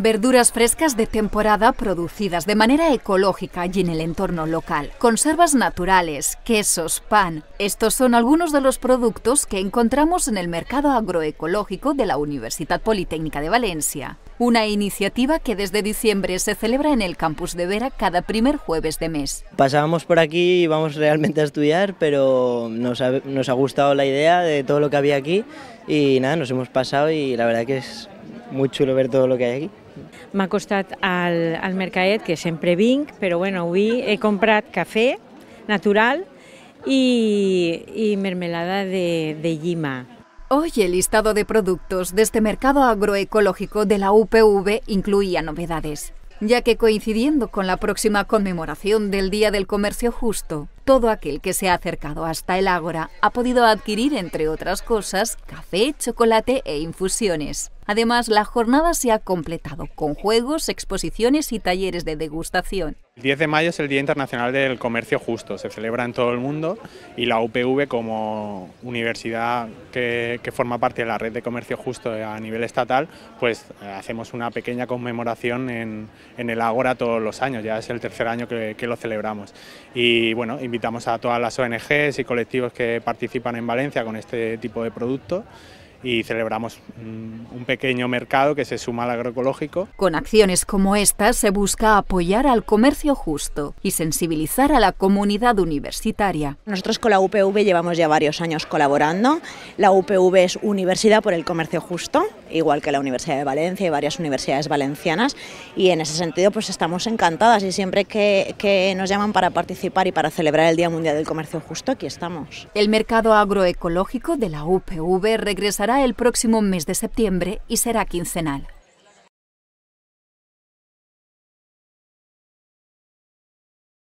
Verduras frescas de temporada producidas de manera ecológica y en el entorno local. Conservas naturales, quesos, pan. Estos son algunos de los productos que encontramos en el mercado agroecológico de la Universidad Politécnica de Valencia. Una iniciativa que desde diciembre se celebra en el campus de Vera cada primer jueves de mes. Pasábamos por aquí y vamos realmente a estudiar, pero nos ha, gustado la idea de todo lo que había aquí y nada, nos hemos pasado y la verdad que es muy chulo ver todo lo que hay aquí. Me costat al, al mercadet, que en vinc, pero bueno, he comprado café natural y, mermelada de, de Hoy el listado de productos de este mercado agroecológico de la UPV incluía novedades ya que coincidiendo con la próxima conmemoración del Día del Comercio Justo, todo aquel que se ha acercado hasta el Ágora ha podido adquirir, entre otras cosas, café, chocolate e infusiones. Además, la jornada se ha completado con juegos, exposiciones y talleres de degustación. El 10 de mayo es el Día Internacional del Comercio Justo, se celebra en todo el mundo y la UPV como universidad que, forma parte de la red de comercio justo a nivel estatal, pues eh, hacemos una pequeña conmemoración en, el Agora todos los años, ya es el tercer año que, que, lo celebramos. Y bueno, invitamos a todas las ONGs y colectivos que participan en Valencia con este tipo de producto y celebramos mm, un pequeño mercado que se suma al agroecológico. Con acciones como esta se busca apoyar al comercio justo y sensibilizar a la comunidad universitaria. Nosotros con la UPV llevamos ya varios años colaborando. La UPV es Universidad por el Comercio Justo igual que la Universidad de Valencia y varias universidades valencianas y en ese sentido pues estamos encantadas y siempre que, que, nos llaman para participar y para celebrar el Día Mundial del Comercio Justo aquí estamos. El mercado agroecológico de la UPV regresará el próximo mes de septiembre y será quincenal.